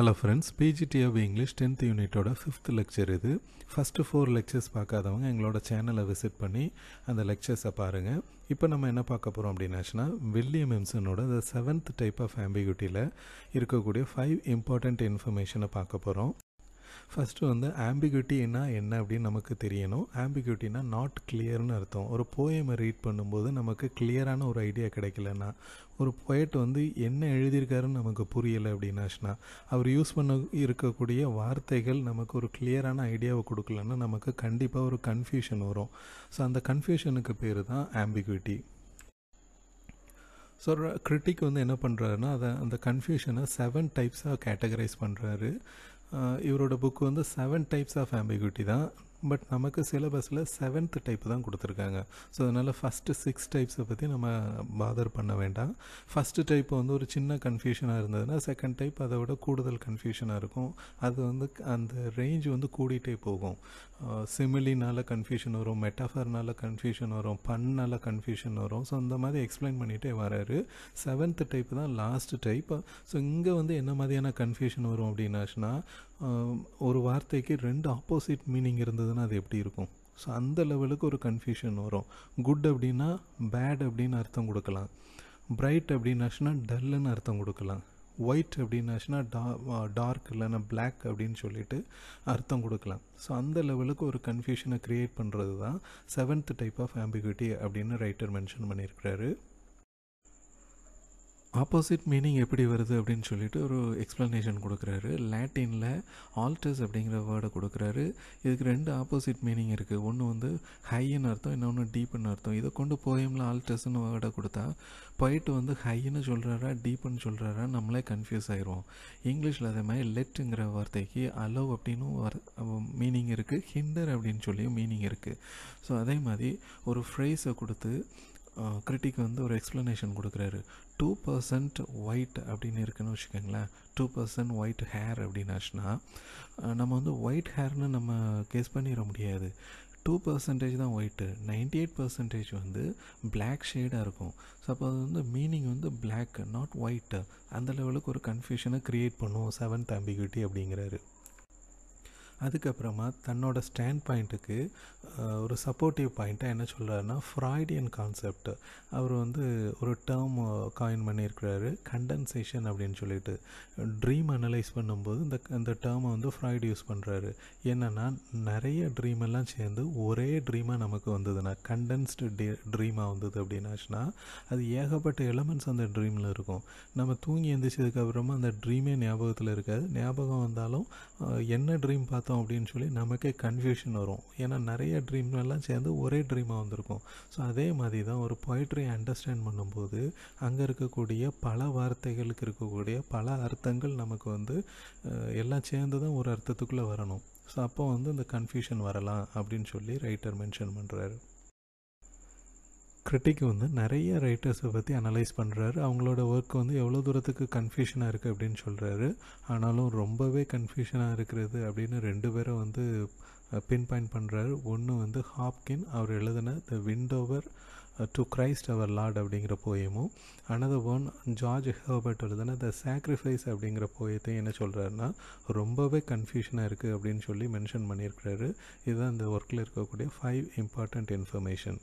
hello friends பிஜிடிஎவ் English tenth யூனிட்டோட fifth lecture இது ஃபஸ்ட்டு ஃபோர் லெக்சர்ஸ் பார்க்காதவங்க எங்களோட சேனலை விசிட் பண்ணி அந்த லெக்சர்ஸை பாருங்கள் இப்போ நம்ம என்ன பார்க்க போகிறோம் அப்படின்னாச்சுன்னா வில்லியம் எம்சனோட த செவன்த் டைப் ஆஃப் ஆம்பிகியூட்டியில் இருக்கக்கூடிய ஃபைவ் இம்பார்ட்டண்ட் இன்ஃபர்மேஷனை பார்க்க போகிறோம் ஃபஸ்ட்டு வந்து ஆம்பிகியூட்டின்னா என்ன அப்படின்னு நமக்கு தெரியணும் ஆம்பிகியூட்டினா நாட் கிளியர்னு அர்த்தம் ஒரு போயமை ரீட் பண்ணும்போது நமக்கு கிளியரான ஒரு ஐடியா கிடைக்கலன்னா ஒரு பொயட் வந்து என்ன எழுதியிருக்காருன்னு நமக்கு புரியலை அப்படின்னாச்சுன்னா அவர் யூஸ் பண்ண இருக்கக்கூடிய வார்த்தைகள் நமக்கு ஒரு கிளியரான ஐடியாவை கொடுக்கலன்னா நமக்கு கண்டிப்பாக ஒரு கன்ஃபியூஷன் வரும் ஸோ அந்த கன்ஃபியூஷனுக்கு பேர் தான் ஆம்பிகுவிட்டி ஸோ கிரிட்டிக் வந்து என்ன பண்ணுறாருன்னா அதை அந்த கன்ஃபியூஷனை செவன் டைப்ஸாக கேட்டகரைஸ் பண்ணுறாரு இவரோட புக் வந்து செவன் டைப்ஸ் ஆஃப் ஆம்பிகுட்டி தான் பட் நமக்கு சிலபஸில் செவன்த் டைப் தான் கொடுத்துருக்காங்க ஸோ அதனால் ஃபஸ்ட்டு சிக்ஸ் டைப்ஸை பற்றி நம்ம பாதர் பண்ண வேண்டாம் ஃபஸ்ட்டு டைப் வந்து ஒரு சின்ன கன்ஃபியூஷனாக இருந்ததுன்னா செகண்ட் டைப் அதை விட கூடுதல் கன்ஃபியூஷனாக இருக்கும் அது வந்து அந்த ரேஞ்ச் வந்து கூடிட்டே போகும் சிமிலினால் கன்ஃபியூஷன் வரும் மெட்டாஃபர்னால் கன்ஃபியூஷன் வரும் பன்னால் கன்ஃபியூஷன் வரும் ஸோ அந்த மாதிரி எக்ஸ்பிளைன் பண்ணிகிட்டே வராரு செவன்த் டைப் தான் லாஸ்ட் டைப் ஸோ இங்கே வந்து என்ன மாதிரியான கன்ஃபியூஷன் வரும் அப்படின்னாச்சுன்னா ஒரு வார்த்தைக்கு ரெண்டு ஆப்போசிட் மீனிங் இருந்ததுன்னா அது எப்படி இருக்கும் ஸோ அந்த லெவலுக்கு ஒரு கன்ஃபியூஷன் வரும் குட் அப்படின்னா பேட் அப்படின்னு அர்த்தம் கொடுக்கலாம் பிரைட் அப்படின்னாச்சுன்னா டல்லுன்னு அர்த்தம் கொடுக்கலாம் ஒயிட் அப்படின்னாச்சுன்னா டா டார்க் இல்லைன்னா பிளாக் அப்படின்னு சொல்லிட்டு அர்த்தம் கொடுக்கலாம் ஸோ அந்த லெவலுக்கு ஒரு கன்ஃபியூஷனை க்ரியேட் பண்ணுறது தான் செவன்த் டைப் ஆஃப் ஆம்பிகுட்டி அப்படின்னு ரைட்டர் மென்ஷன் பண்ணியிருக்கிறாரு ஆப்போசிட் மீனிங் எப்படி வருது அப்படின்னு சொல்லிட்டு ஒரு எக்ஸ்ப்ளனேஷன் கொடுக்குறாரு லேட்டினில் ஆல்டர்ஸ் அப்படிங்கிற வேர்டை கொடுக்குறாரு இதுக்கு ரெண்டு ஆப்போசிட் மீனிங் இருக்குது ஒன்று வந்து ஹைன்னு அர்த்தம் இன்னொன்று டீப்புன்னு அர்த்தம் இதை கொண்டு போயமில் ஆல்டர்ஸ்னு வேர்டை கொடுத்தா போயிட்டு வந்து ஹைன்னு சொல்கிறாரா டீப்புன்னு சொல்கிறாரா நம்மளே கன்ஃபியூஸ் ஆயிடுவோம் இங்கிலீஷில் அதே மாதிரி லெட்டுங்கிற வார்த்தைக்கு அலோ அப்படின்னு மீனிங் இருக்குது ஹிண்டர் அப்படின்னு சொல்லியும் மீனிங் இருக்குது ஸோ அதே மாதிரி ஒரு ஃப்ரேஸை கொடுத்து கிரிட்டிக் வந்து ஒரு எக்ஸ்ப்ளனேஷன் கொடுக்குறாரு டூ பர்சன்ட் ஒயிட் அப்படின்னு இருக்குன்னு வச்சுக்கோங்களேன் டூ பர்சன்ட் ஒயிட் ஹேர் அப்படின்னாச்சுன்னா நம்ம வந்து ஒயிட் ஹேர்னு நம்ம கேஸ் பண்ணிட முடியாது டூ பர்சன்டேஜ் தான் ஒயிட்டு நைன்டி எயிட் பர்சன்டேஜ் வந்து பிளாக் ஷேடாக இருக்கும் ஸோ அப்போ அது வந்து மீனிங் வந்து பிளாக் நாட் ஒயிட்டு அந்த லெவலுக்கு ஒரு கன்ஃபியூஷனை க்ரியேட் பண்ணுவோம் செவன்த் ஆம்பிகிட்டி அப்படிங்கிறாரு அதுக்கப்புறமா தன்னோட ஸ்டாண்ட் பாயிண்ட்டுக்கு ஒரு சப்போர்ட்டிவ் பாயிண்ட்டாக என்ன சொல்கிறாருன்னா ஃப்ராய்டியன் கான்செப்ட் அவர் வந்து ஒரு டேர்ம் காயின் பண்ணியிருக்கிறாரு கண்டன்சேஷன் அப்படின்னு சொல்லிட்டு ட்ரீம் அனலைஸ் பண்ணும்போது இந்த இந்த டேர்மை வந்து ஃப்ராய்டு யூஸ் பண்ணுறாரு என்னென்னா நிறைய ட்ரீம் எல்லாம் சேர்ந்து ஒரே ட்ரீமாக நமக்கு வந்ததுன்னா கண்டென்ஸ்டு ட்ரீமாக வந்தது அப்படின்னாச்சுன்னா அது ஏகப்பட்ட எலமெண்ட்ஸ் அந்த ட்ரீமில் இருக்கும் நம்ம தூங்கி எந்திரிச்சதுக்கப்புறமா அந்த ட்ரீமே ஞாபகத்தில் இருக்காது ஞாபகம் வந்தாலும் என்ன ட்ரீம் பார்த்து பார்த்தோம் அப்படின்னு சொல்லி நமக்கே கன்ஃபியூஷன் வரும் ஏன்னா நிறைய ட்ரீம்லாம் சேர்ந்து ஒரே ட்ரீமாக வந்திருக்கும் ஸோ அதே மாதிரி தான் ஒரு பொய்ட்ரி அண்டர்ஸ்டாண்ட் பண்ணும்போது அங்கே இருக்கக்கூடிய பல வார்த்தைகளுக்கு இருக்கக்கூடிய பல அர்த்தங்கள் நமக்கு வந்து எல்லாம் சேர்ந்து தான் ஒரு அர்த்தத்துக்குள்ளே வரணும் ஸோ அப்போ வந்து இந்த கன்ஃபியூஷன் வரலாம் அப்படின்னு சொல்லி ரைட்டர் மென்ஷன் பண்ணுறாரு கிரிட்டிக் வந்து நிறைய ரைட்டர்ஸை பற்றி அனலைஸ் பண்ணுறாரு அவங்களோட ஒர்க் வந்து எவ்வளோ தூரத்துக்கு கன்ஃபியூஷனாக இருக்குது அப்படின்னு சொல்கிறாரு ஆனாலும் ரொம்பவே கன்ஃபியூஷனாக இருக்கிறது அப்படின்னு ரெண்டு பேரும் வந்து பின் பாயிண்ட் பண்ணுறாரு ஒன்று வந்து ஹாப்கின் அவர் எழுதின the Windhover to Christ our Lord அப்படிங்கிற போயமும் அனதர் ஒன் ஜார்ஜ் ஹெர்பர்ட் எழுதுன த சாக்ரிஃபைஸ் அப்படிங்கிற போயத்தை என்ன சொல்கிறாருன்னா ரொம்பவே கன்ஃபியூஷனாக இருக்குது அப்படின்னு சொல்லி மென்ஷன் பண்ணியிருக்கிறாரு இதுதான் அந்த ஒர்க்கில் இருக்கக்கூடிய ஃபைவ் இம்பார்ட்டண்ட் இன்ஃபர்மேஷன்